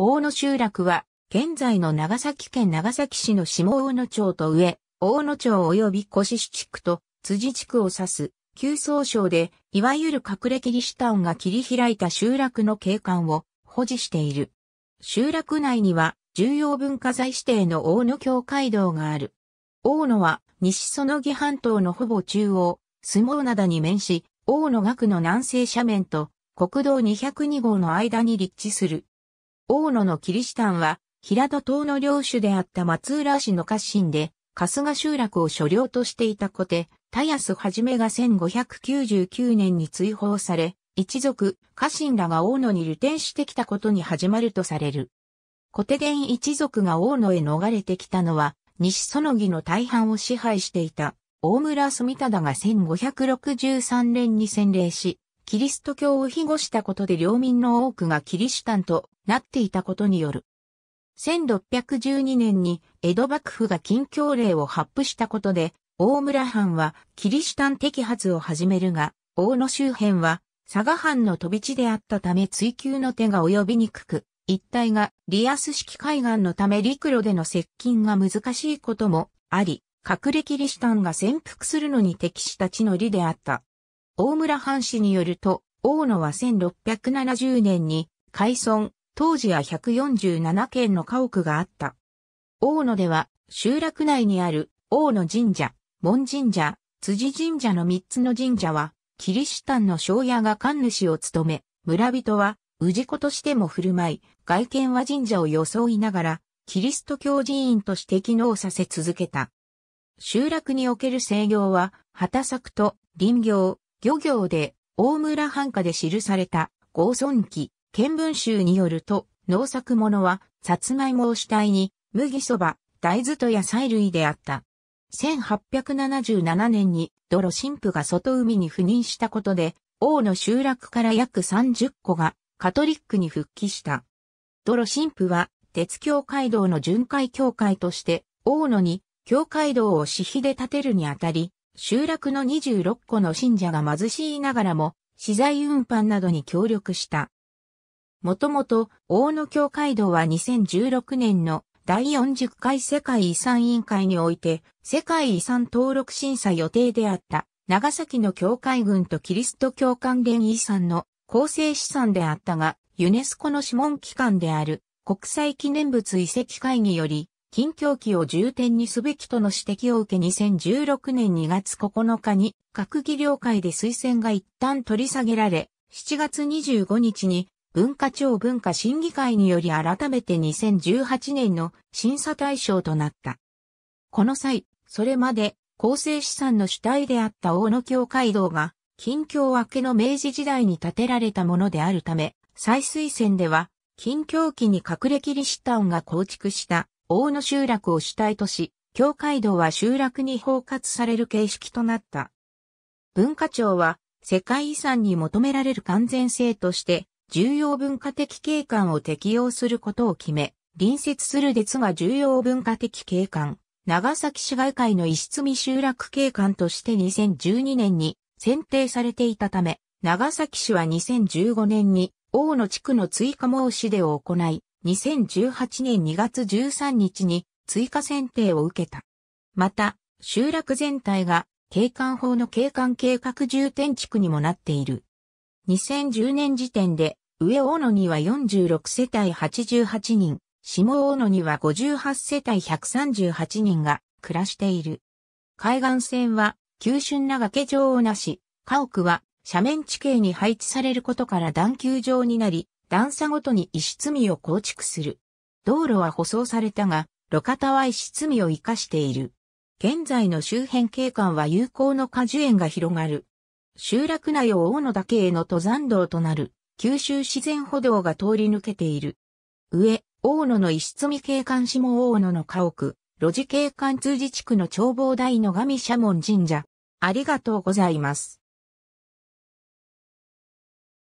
大野集落は、現在の長崎県長崎市の下大野町と上、大野町及び越志地区と辻地区を指す、旧総省で、いわゆる隠れキリシタンが切り開いた集落の景観を保持している。集落内には、重要文化財指定の大野教会堂がある。大野は、西その半島のほぼ中央、相撲灘に面し、大野岳の南西斜面と、国道202号の間に立地する大野のキリシタンは、平戸島の領主であった松浦氏の家臣で、春日集落を所領としていた小手、田安はじめが1599年に追放され、一族、家臣らが大野に流転してきたことに始まるとされる。小手伝一族が大野へ逃れてきたのは、西園木の大半を支配していた、大村住忠が1563年に洗礼し、キリスト教を庇護したことで領民の多くがキリシタンとなっていたことによる。1612年に江戸幕府が禁教令を発布したことで、大村藩はキリシタン摘発を始めるが、大野周辺は佐賀藩の飛び地であったため追及の手が及びにくく、一帯がリアス式海岸のため陸路での接近が難しいこともあり、隠れキリシタンが潜伏するのに適した地の利であった。大村藩士によると、大野は1670年に海村、当時は147軒の家屋があった。大野では、集落内にある大野神社、門神社、辻神社の3つの神社は、キリシタンの庄屋が神主を務め、村人は、氏子としても振る舞い、外見は神社を装いながら、キリスト教寺院として機能させ続けた。集落における制御は、畑作と林業、漁業で、大村藩下で記された、合村記、見聞集によると、農作物は、さつまいもを主体に、麦そば、大豆と野菜類であった。1877年に、泥神父が外海に赴任したことで、王の集落から約30個が、カトリックに復帰した。泥神父は、鉄協街道の巡回協会として、大野に、教会道を私費で建てるにあたり、集落の26個の信者が貧しいながらも、資材運搬などに協力した。もともと、大野教会堂は2016年の第40回世界遺産委員会において、世界遺産登録審査予定であった、長崎の教会群とキリスト教関連遺産の構成資産であったが、ユネスコの諮問機関である国際記念物遺跡会議より、近況期を重点にすべきとの指摘を受け2016年2月9日に閣議了解で推薦が一旦取り下げられ、7月25日に文化庁文化審議会により改めて2018年の審査対象となった。この際、それまで厚生資産の主体であった大野教会堂が、近況明けの明治時代に建てられたものであるため、再推薦では、近況期に隠れキリシタンが構築した大野集落を主体とし、教会堂は集落に包括される形式となった。文化庁は、世界遺産に求められる完全性として、重要文化的景観を適用することを決め、隣接する列が重要文化的景観、長崎市外会の室。未集落景観として2012年に選定されていたため、長崎市は2015年に大野地区の追加申し出を行い、2018年2月13日に追加選定を受けた。また、集落全体が景観法の景観計画重点地区にもなっている。2010年時点で、上大野には46世帯88人、下大野には58世帯138人が暮らしている。海岸線は、急峻な崖状をなし、家屋は斜面地形に配置されることから段丘状になり、段差ごとに石積みを構築する。道路は舗装されたが、路肩は石積みを活かしている。現在の周辺景観は有効の果樹園が広がる。集落内を大野岳への登山道となる、九州自然歩道が通り抜けている。上、大野の石積景観下大野の家屋、路地景観通じ地区の眺望台の神社門神社。ありがとうございます。